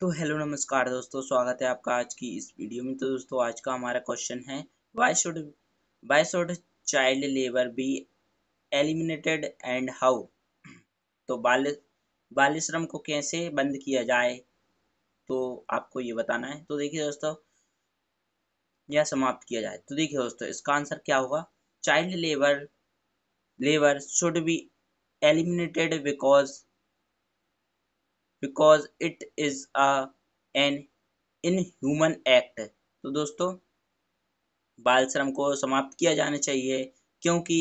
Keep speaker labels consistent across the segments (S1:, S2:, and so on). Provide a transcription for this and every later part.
S1: तो हेलो नमस्कार दोस्तों स्वागत है आपका आज की इस वीडियो में तो दोस्तों आज का हमारा क्वेश्चन है why should why should child labour be eliminated and how तो बाल बाल श्रम को कैसे बंद किया जाए तो आपको ये बताना है तो देखिए दोस्तों यह समाप्त किया जाए तो देखिए दोस्तों इसका आंसर क्या होगा child labour labour should be eliminated because because it is a an inhuman act तो दोस्तों बाल श्रम को समाप्त किया जाना चाहिए क्योंकि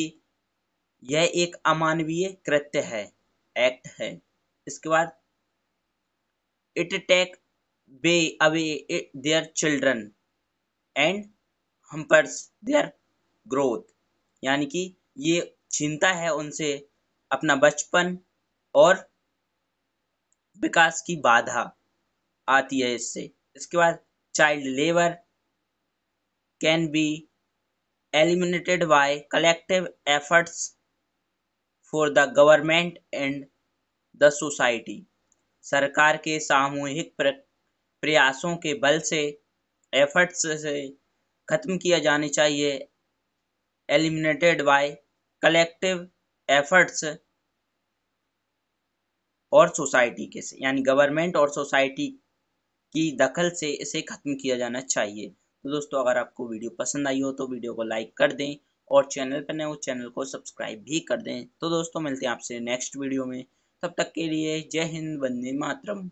S1: यह एक अमानवीय कृत्य है एक्ट है इसके बाद it take be away their children and hampers their growth यानी कि ये छीनता है उनसे अपना बचपन और विकास की बाधा आती है इससे इसके बाद child labour can be eliminated by collective efforts for the government and the society सरकार के सामूहिक प्रयासों के बल से एफर्ट्स से खत्म किया जाना चाहिए एलिमिनेटेड बाय कलेक्टिव एफर्ट्स और सोसाइटी के से यानी गवर्नमेंट और सोसाइटी की दखल से इसे ख़त्म किया जाना चाहिए तो दोस्तों अगर आपको वीडियो पसंद आई हो तो वीडियो को लाइक कर दें और चैनल पर नए हो चैनल को सब्सक्राइब भी कर दें तो दोस्तों मिलते हैं आपसे नेक्स्ट वीडियो में तब तक के लिए जय हिंद वंदे मातरम